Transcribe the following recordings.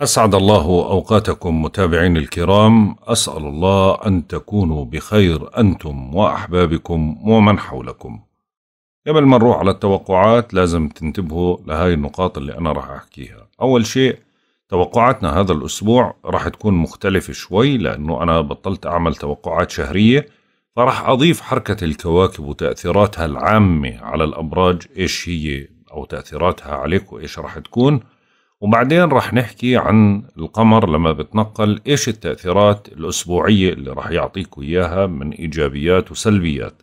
أسعد الله أوقاتكم متابعين الكرام أسأل الله أن تكونوا بخير أنتم وأحبابكم ومن حولكم قبل ما نروح على التوقعات لازم تنتبهوا لهاي النقاط اللي أنا راح أحكيها أول شيء توقعاتنا هذا الأسبوع راح تكون مختلفة شوي لأنه أنا بطلت أعمل توقعات شهرية فراح أضيف حركة الكواكب وتأثيراتها العامة على الأبراج إيش هي أو تأثيراتها عليك وإيش راح تكون وبعدين رح نحكي عن القمر لما بتنقل ايش التأثيرات الأسبوعية اللي رح يعطيكوا إياها من إيجابيات وسلبيات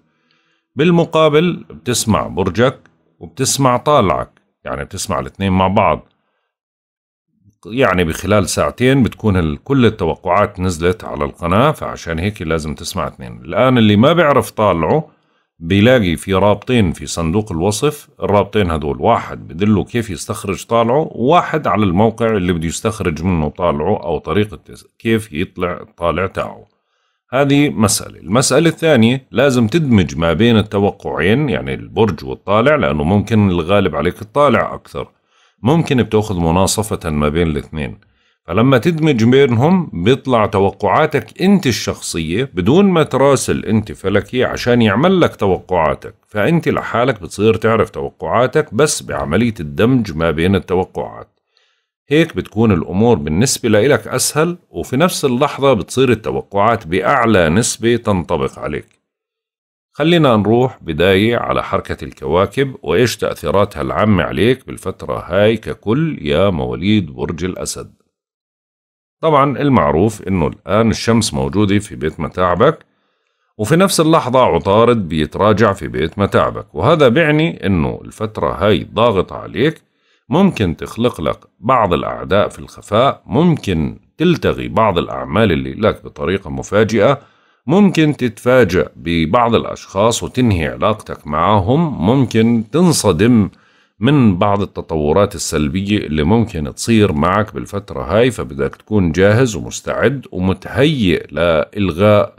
بالمقابل بتسمع برجك وبتسمع طالعك يعني بتسمع الاثنين مع بعض يعني بخلال ساعتين بتكون كل التوقعات نزلت على القناة فعشان هيك لازم تسمع اثنين الآن اللي ما بيعرف طالعه بيلاقي في رابطين في صندوق الوصف الرابطين هدول واحد بدله كيف يستخرج طالعه واحد على الموقع اللي بده يستخرج منه طالعه أو طريقة كيف يطلع الطالع تاعه هذه مسألة المسألة الثانية لازم تدمج ما بين التوقعين يعني البرج والطالع لأنه ممكن الغالب عليك الطالع أكثر ممكن بتاخذ مناصفة ما بين الاثنين فلما تدمج بينهم بيطلع توقعاتك انت الشخصية بدون ما تراسل انت فلكي عشان يعمل لك توقعاتك فانت لحالك بتصير تعرف توقعاتك بس بعملية الدمج ما بين التوقعات هيك بتكون الأمور بالنسبة لإلك أسهل وفي نفس اللحظة بتصير التوقعات بأعلى نسبة تنطبق عليك خلينا نروح بداية على حركة الكواكب وإيش تأثيراتها العامة عليك بالفترة هاي ككل يا مواليد برج الأسد طبعا المعروف انه الان الشمس موجودة في بيت متاعبك وفي نفس اللحظة عطارد بيتراجع في بيت متاعبك وهذا بيعني انه الفترة هاي ضاغطة عليك ممكن تخلق لك بعض الاعداء في الخفاء ممكن تلتغي بعض الاعمال اللي لك بطريقة مفاجئة ممكن تتفاجأ ببعض الاشخاص وتنهي علاقتك معهم ممكن تنصدم من بعض التطورات السلبية اللي ممكن تصير معك بالفترة هاي فبدك تكون جاهز ومستعد ومتهيئ لإلغاء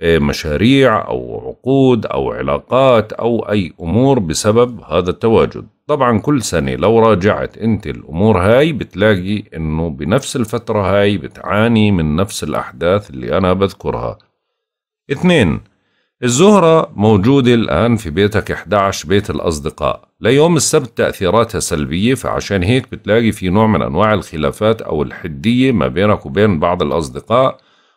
آه، مشاريع أو عقود أو علاقات أو أي أمور بسبب هذا التواجد طبعا كل سنة لو راجعت أنت الأمور هاي بتلاقي أنه بنفس الفترة هاي بتعاني من نفس الأحداث اللي أنا بذكرها اثنين الزهرة موجودة الآن في بيتك 11 بيت الأصدقاء ليوم السبت تأثيراتها سلبية فعشان هيك بتلاقي في نوع من أنواع الخلافات أو الحدية ما بينك وبين بعض الأصدقاء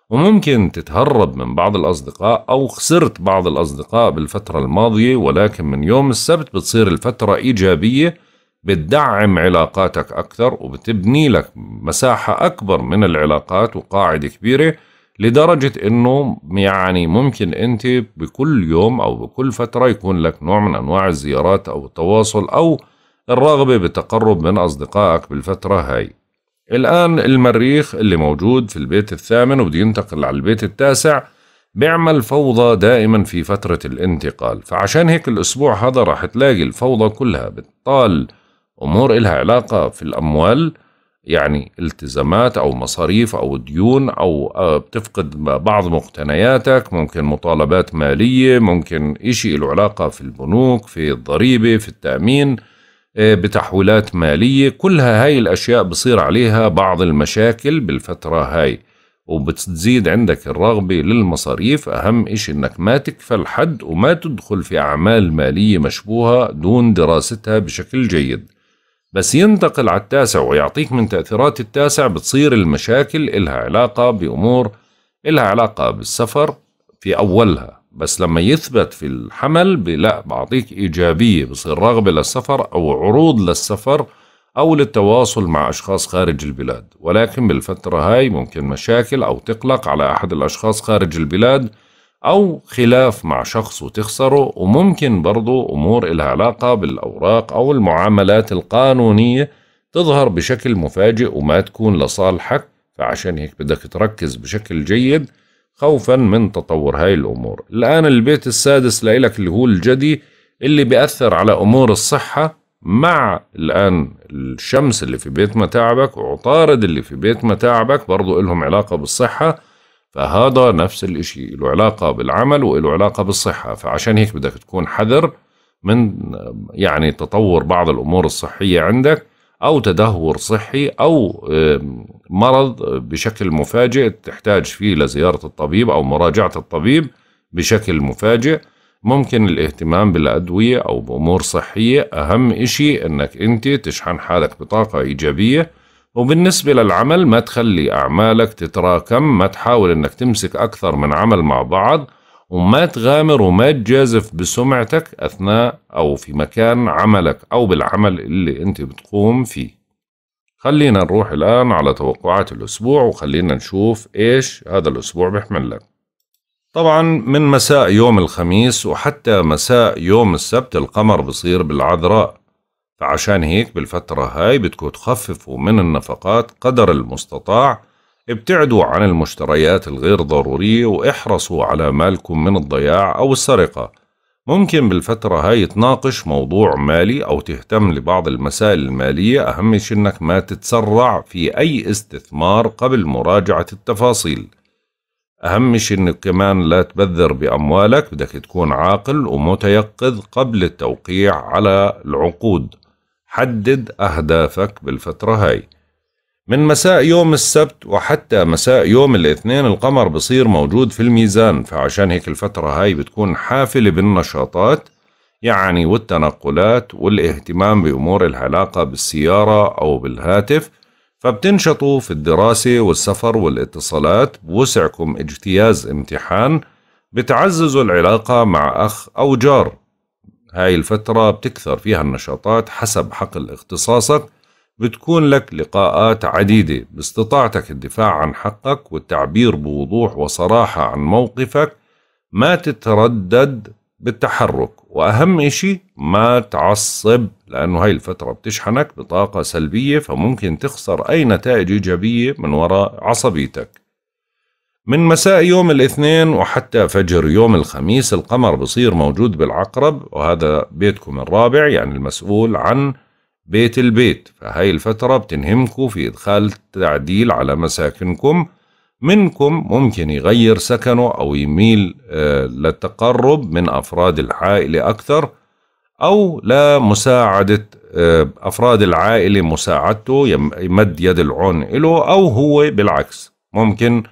وممكن تتهرب من بعض الأصدقاء أو خسرت بعض الأصدقاء بالفترة الماضية ولكن من يوم السبت بتصير الفترة إيجابية بتدعم علاقاتك أكثر وبتبني لك مساحة أكبر من العلاقات وقاعدة كبيرة لدرجة انه يعني ممكن انت بكل يوم او بكل فترة يكون لك نوع من انواع الزيارات او التواصل او الرغبة بتقرب من اصدقائك بالفترة هاي الان المريخ اللي موجود في البيت الثامن وبده ينتقل على البيت التاسع بيعمل فوضى دائما في فترة الانتقال فعشان هيك الأسبوع هذا راح تلاقي الفوضى كلها بتطال أمور إلها علاقة في الأموال يعني التزامات او مصاريف او ديون او آه، بتفقد بعض مقتنياتك ممكن مطالبات ماليه ممكن إشي له علاقه في البنوك في الضريبه في التامين آه، بتحويلات ماليه كلها هاي الاشياء بصير عليها بعض المشاكل بالفتره هاي وبتزيد عندك الرغبه للمصاريف اهم إشي انك ما تكفل حد وما تدخل في اعمال ماليه مشبوهه دون دراستها بشكل جيد بس ينتقل على التاسع ويعطيك من تأثيرات التاسع بتصير المشاكل إلها علاقة بأمور إلها علاقة بالسفر في أولها بس لما يثبت في الحمل لا بعطيك إيجابية بصير رغبة للسفر أو عروض للسفر أو للتواصل مع أشخاص خارج البلاد ولكن بالفترة هاي ممكن مشاكل أو تقلق على أحد الأشخاص خارج البلاد أو خلاف مع شخص وتخسره وممكن برضو أمور إلها علاقة بالأوراق أو المعاملات القانونية تظهر بشكل مفاجئ وما تكون لصالحك فعشان هيك بدك تركز بشكل جيد خوفا من تطور هاي الأمور الآن البيت السادس لإلك اللي هو الجدي اللي بيأثر على أمور الصحة مع الآن الشمس اللي في بيت متاعبك وعطارد اللي في بيت متاعبك برضو إلهم علاقة بالصحة فهذا نفس الإشي له علاقة بالعمل وله علاقة بالصحة فعشان هيك بدك تكون حذر من يعني تطور بعض الأمور الصحية عندك أو تدهور صحي أو مرض بشكل مفاجئ تحتاج فيه لزيارة الطبيب أو مراجعة الطبيب بشكل مفاجئ ممكن الاهتمام بالأدوية أو بأمور صحية أهم إشي أنك أنت تشحن حالك بطاقة إيجابية وبالنسبة للعمل ما تخلي أعمالك تتراكم ما تحاول أنك تمسك أكثر من عمل مع بعض وما تغامر وما تجازف بسمعتك أثناء أو في مكان عملك أو بالعمل اللي أنت بتقوم فيه خلينا نروح الآن على توقعات الأسبوع وخلينا نشوف إيش هذا الأسبوع بيحمل لك طبعا من مساء يوم الخميس وحتى مساء يوم السبت القمر بصير بالعذراء فعشان هيك بالفترة هاي بدكوا تخففوا من النفقات قدر المستطاع ابتعدوا عن المشتريات الغير ضرورية واحرصوا على مالكم من الضياع أو السرقة ممكن بالفترة هاي تناقش موضوع مالي أو تهتم لبعض المسائل المالية أهم شي إنك ما تتسرع في أي استثمار قبل مراجعة التفاصيل أهم شي إنك كمان لا تبذر بأموالك بدك تكون عاقل ومتيقظ قبل التوقيع على العقود حدد أهدافك بالفترة هاي من مساء يوم السبت وحتى مساء يوم الاثنين القمر بصير موجود في الميزان فعشان هيك الفترة هاي بتكون حافلة بالنشاطات يعني والتنقلات والاهتمام بأمور العلاقة بالسيارة أو بالهاتف فبتنشطوا في الدراسة والسفر والاتصالات بوسعكم اجتياز امتحان بتعززوا العلاقة مع أخ أو جار هاي الفترة بتكثر فيها النشاطات حسب حقل اختصاصك بتكون لك لقاءات عديدة باستطاعتك الدفاع عن حقك والتعبير بوضوح وصراحة عن موقفك ما تتردد بالتحرك وأهم إشي ما تعصب لأنه هاي الفترة بتشحنك بطاقة سلبية فممكن تخسر أي نتائج إيجابية من وراء عصبيتك من مساء يوم الاثنين وحتى فجر يوم الخميس القمر بصير موجود بالعقرب وهذا بيتكم الرابع يعني المسؤول عن بيت البيت فهاي الفترة بتنهمكم في إدخال تعديل على مساكنكم منكم ممكن يغير سكنه أو يميل آه، للتقرب من أفراد العائلة أكثر أو لمساعدة آه، أفراد العائلة مساعدته يمد يد العون له أو هو بالعكس ممكن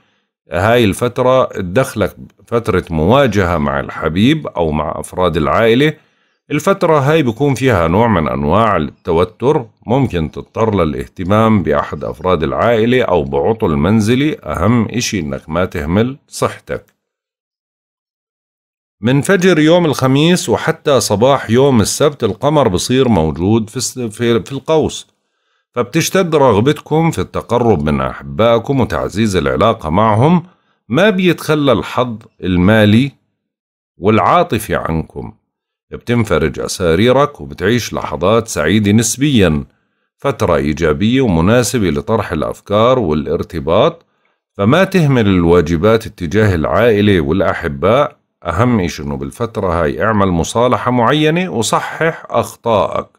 هاي الفترة دخلك فترة مواجهة مع الحبيب أو مع أفراد العائلة الفترة هاي بيكون فيها نوع من أنواع التوتر ممكن تضطر للاهتمام بأحد أفراد العائلة أو بعطل منزلي أهم إشي إنك ما تهمل صحتك من فجر يوم الخميس وحتى صباح يوم السبت القمر بصير موجود في, في القوس فبتشتد رغبتكم في التقرب من أحبائكم وتعزيز العلاقة معهم ما بيتخلى الحظ المالي والعاطفي عنكم بتنفرج أساريرك وبتعيش لحظات سعيدة نسبيا فترة إيجابية ومناسبة لطرح الأفكار والارتباط فما تهمل الواجبات اتجاه العائلة والأحباء أهم إشي إنه بالفترة هاي اعمل مصالحة معينة وصحح أخطائك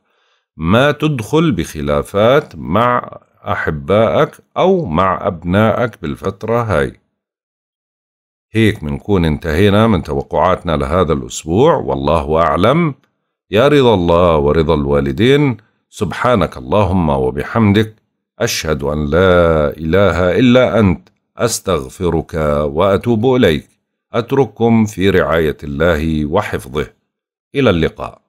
ما تدخل بخلافات مع أحبائك أو مع أبنائك بالفترة هاي هيك منكون انتهينا من توقعاتنا لهذا الأسبوع والله أعلم يا رضا الله ورضا الوالدين سبحانك اللهم وبحمدك أشهد أن لا إله إلا أنت أستغفرك وأتوب إليك أترككم في رعاية الله وحفظه إلى اللقاء